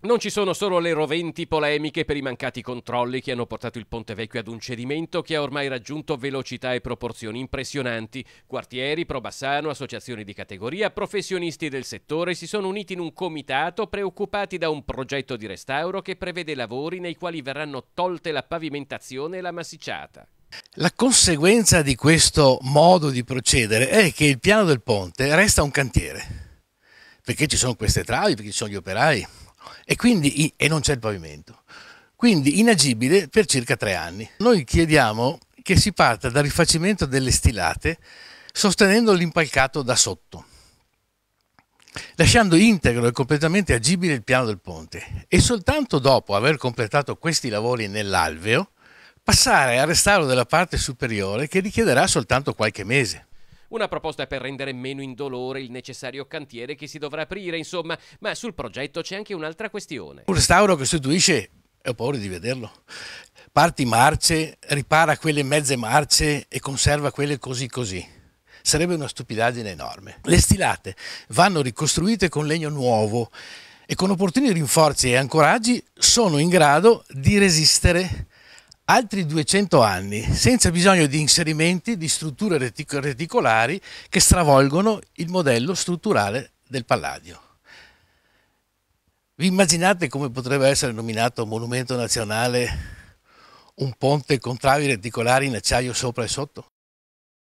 Non ci sono solo le roventi polemiche per i mancati controlli che hanno portato il Ponte Vecchio ad un cedimento che ha ormai raggiunto velocità e proporzioni impressionanti. Quartieri, Probassano, associazioni di categoria, professionisti del settore si sono uniti in un comitato preoccupati da un progetto di restauro che prevede lavori nei quali verranno tolte la pavimentazione e la massicciata. La conseguenza di questo modo di procedere è che il piano del ponte resta un cantiere, perché ci sono queste travi, perché ci sono gli operai, e, quindi, e non c'è il pavimento. Quindi inagibile per circa tre anni. Noi chiediamo che si parta dal rifacimento delle stilate sostenendo l'impalcato da sotto, lasciando integro e completamente agibile il piano del ponte e soltanto dopo aver completato questi lavori nell'alveo passare al restauro della parte superiore che richiederà soltanto qualche mese. Una proposta per rendere meno indolore il necessario cantiere che si dovrà aprire, insomma, ma sul progetto c'è anche un'altra questione. Un restauro che sostituisce, ho paura di vederlo, parti marce, ripara quelle mezze marce e conserva quelle così così sarebbe una stupidaggine enorme. Le stilate vanno ricostruite con legno nuovo e con opportuni rinforzi e ancoraggi sono in grado di resistere altri 200 anni senza bisogno di inserimenti di strutture retic reticolari che stravolgono il modello strutturale del Palladio. Vi immaginate come potrebbe essere nominato monumento nazionale un ponte con travi reticolari in acciaio sopra e sotto?